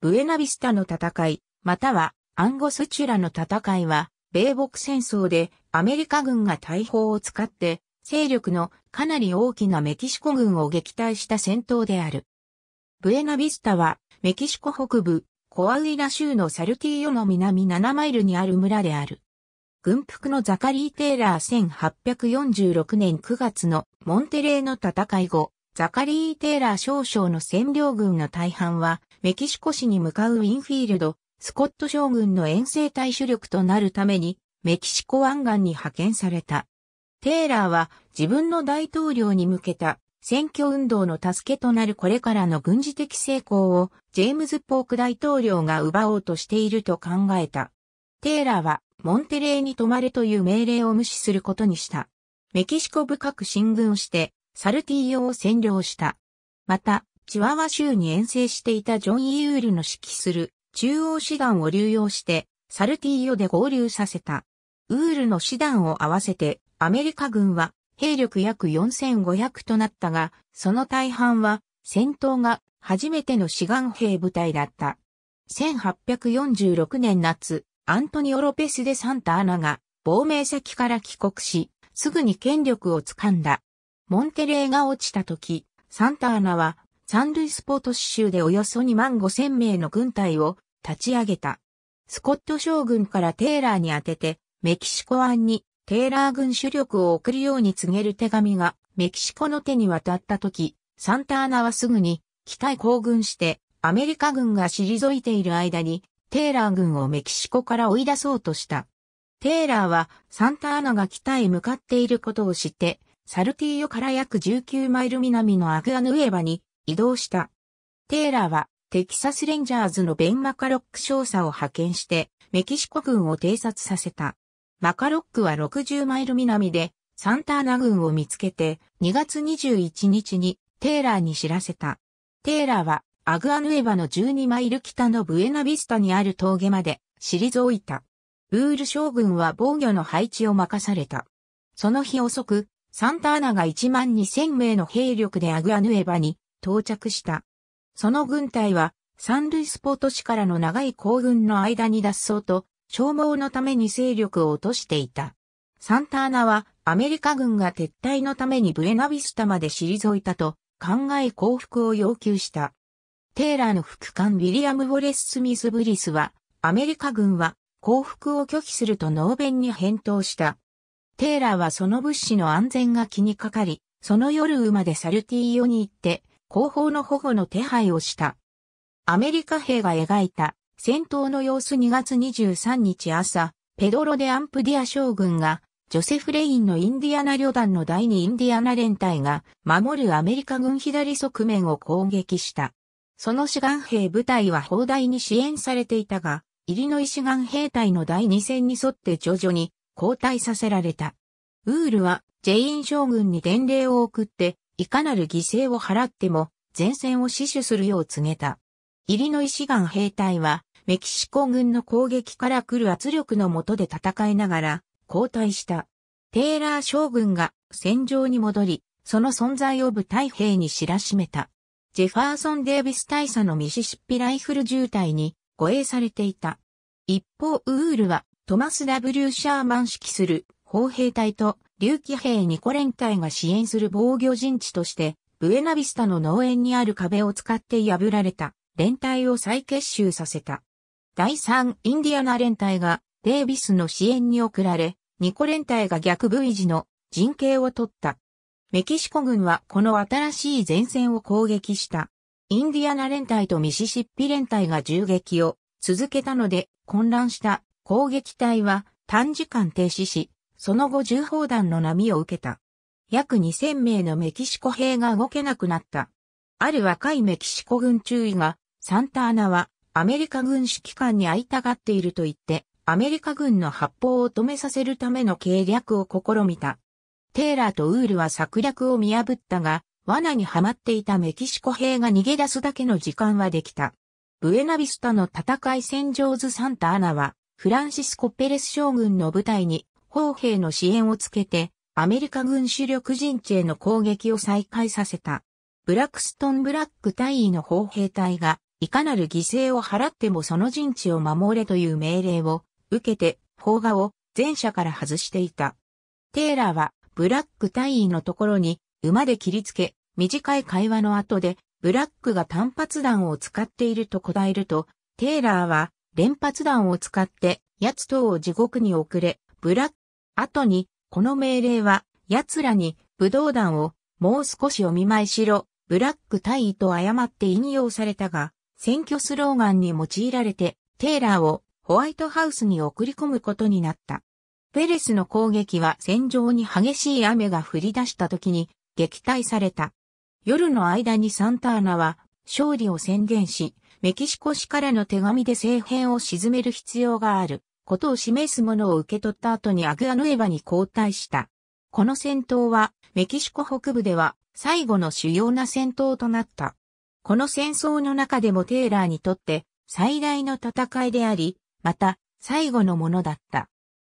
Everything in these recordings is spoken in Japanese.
ブエナビスタの戦い、またはアンゴスチュラの戦いは、米北戦争でアメリカ軍が大砲を使って、勢力のかなり大きなメキシコ軍を撃退した戦闘である。ブエナビスタは、メキシコ北部、コアウイラ州のサルティーヨの南7マイルにある村である。軍服のザカリー・テイラー1846年9月のモンテレーの戦い後、ザカリー・テイラー少将の占領軍の大半はメキシコ市に向かうウィンフィールド、スコット将軍の遠征対主力となるために、メキシコ湾岸に派遣された。テイラーは自分の大統領に向けた選挙運動の助けとなるこれからの軍事的成功をジェームズ・ポーク大統領が奪おうとしていると考えた。テイラーはモンテレーに泊まれという命令を無視することにした。メキシコ深く進軍してサルティーヨを占領した。また、チワワ州に遠征していたジョン・イーウルの指揮する中央師団を流用してサルティーヨで合流させた。ウールの師団を合わせてアメリカ軍は兵力約4500となったが、その大半は戦闘が初めての志願兵部隊だった。1846年夏、アントニオ・ロペス・デ・サンタアナが亡命先から帰国し、すぐに権力を掴んだ。モンテレーが落ちた時、サンタアナは三塁スポート州でおよそ2万5千名の軍隊を立ち上げた。スコット将軍からテーラーに宛てて、メキシコ湾にテーラー軍主力を送るように告げる手紙がメキシコの手に渡った時、サンターナはすぐに北へ行軍してアメリカ軍が退いている間にテーラー軍をメキシコから追い出そうとした。テーラーはサンターナが北へ向かっていることを知って、サルティーヨから約19マイル南のアグアヌエバに移動した。テーラーはテキサスレンジャーズのベン・マカロック少佐を派遣してメキシコ軍を偵察させた。マカロックは60マイル南でサンターナ軍を見つけて2月21日にテーラーに知らせた。テーラーはアグアヌエバの12マイル北のブエナビスタにある峠まで退いた。ブール将軍は防御の配置を任された。その日遅く、サンターナが1万2000名の兵力でアグアヌエバに到着した。その軍隊は、三塁スポット市からの長い行軍の間に脱走と、消耗のために勢力を落としていた。サンターナは、アメリカ軍が撤退のためにブエナビスタまで退いたと、考え降伏を要求した。テーラーの副官ウィリアム・ウォレス・スミス・ブリスは、アメリカ軍は降伏を拒否すると能弁に返答した。テーラーはその物資の安全が気にかかり、その夜馬でサルティーヨに行って、後方の保護の手配をした。アメリカ兵が描いた戦闘の様子2月23日朝、ペドロ・デ・アンプディア将軍が、ジョセフ・レインのインディアナ旅団の第2インディアナ連隊が守るアメリカ軍左側面を攻撃した。その志願兵部隊は砲台に支援されていたが、イリノイ志願兵隊の第2戦に沿って徐々に後退させられた。ウールはジェイン将軍に伝令を送っていかなる犠牲を払っても前線を死守するよう告げた。イリノイシガン兵隊は、メキシコ軍の攻撃から来る圧力の下で戦いながら、後退した。テイラー将軍が戦場に戻り、その存在を部隊兵に知らしめた。ジェファーソン・デービス大佐のミシシッピライフル渋滞に護衛されていた。一方、ウールはトマス・ W・ シャーマン指揮する砲兵隊と竜騎兵ニコ連隊が支援する防御陣地として、ブエナビスタの農園にある壁を使って破られた連隊を再結集させた。第3インディアナ連隊がデイビスの支援に送られ、ニコ連隊が逆 V 字の陣形を取った。メキシコ軍はこの新しい前線を攻撃した。インディアナ連隊とミシシッピ連隊が銃撃を続けたので混乱した攻撃隊は短時間停止し、その後銃砲弾の波を受けた。約2000名のメキシコ兵が動けなくなった。ある若いメキシコ軍注意が、サンタアナはアメリカ軍指揮官に会いたがっていると言って、アメリカ軍の発砲を止めさせるための計略を試みた。テーラーとウールは策略を見破ったが、罠にはまっていたメキシコ兵が逃げ出すだけの時間はできた。ブエナビスタの戦い戦場図サンタアナは、フランシスコ・ペレス将軍の部隊に砲兵の支援をつけて、アメリカ軍主力陣地への攻撃を再開させた。ブラックストン・ブラック大尉の砲兵隊が、いかなる犠牲を払ってもその陣地を守れという命令を受けて、砲画を前者から外していた。テイラーは、ブラック大尉のところに馬で切りつけ、短い会話の後で、ブラックが単発弾を使っていると答えると、テイラーは連発弾を使って、奴等を地獄に送れ、ブラッ後に、この命令は、奴らに、武道団を、もう少しお見舞いしろ、ブラック大位と誤って引用されたが、選挙スローガンに用いられて、テイラーをホワイトハウスに送り込むことになった。ペレスの攻撃は戦場に激しい雨が降り出した時に撃退された。夜の間にサンターナは勝利を宣言し、メキシコ市からの手紙で政変を鎮める必要がある。ことを示すものを受け取った後にアグアヌエバに交代した。この戦闘はメキシコ北部では最後の主要な戦闘となった。この戦争の中でもテーラーにとって最大の戦いであり、また最後のものだった。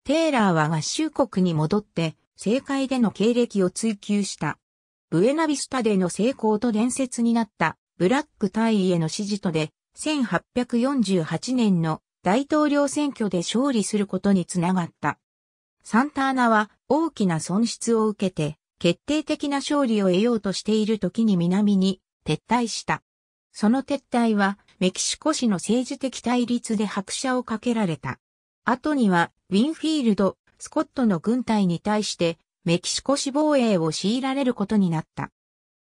テーラーは合衆国に戻って政界での経歴を追求した。ブエナビスタでの成功と伝説になったブラック大尉への指示とで1848年の大統領選挙で勝利することにつながった。サンターナは大きな損失を受けて決定的な勝利を得ようとしている時に南に撤退した。その撤退はメキシコ市の政治的対立で拍車をかけられた。後にはウィンフィールド、スコットの軍隊に対してメキシコ市防衛を強いられることになった。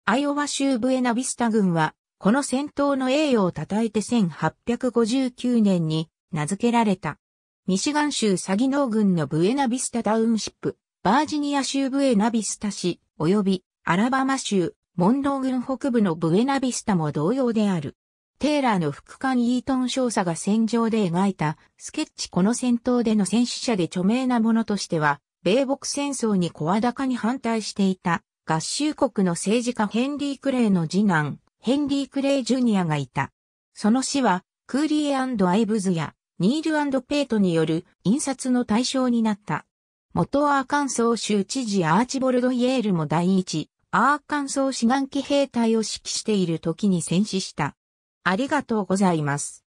アイオワ州ブエナビスタ軍はこの戦闘の栄誉を称えて1859年に名付けられた。ミシガン州サギノー郡のブエナビスタタウンシップ、バージニア州ブエナビスタ市、及びアラバマ州、モンロー郡北部のブエナビスタも同様である。テーラーの副官イートン少佐が戦場で描いたスケッチこの戦闘での戦死者で著名なものとしては、米北戦争に声高に反対していた合衆国の政治家ヘンリー・クレイの次男、ヘンリー・クレイ・ジュニアがいた。その死はクーリーアイブズやニールペイトによる印刷の対象になった。元アーカンソー州知事アーチボルド・イエールも第一、アーカンソー志願機兵隊を指揮している時に戦死した。ありがとうございます。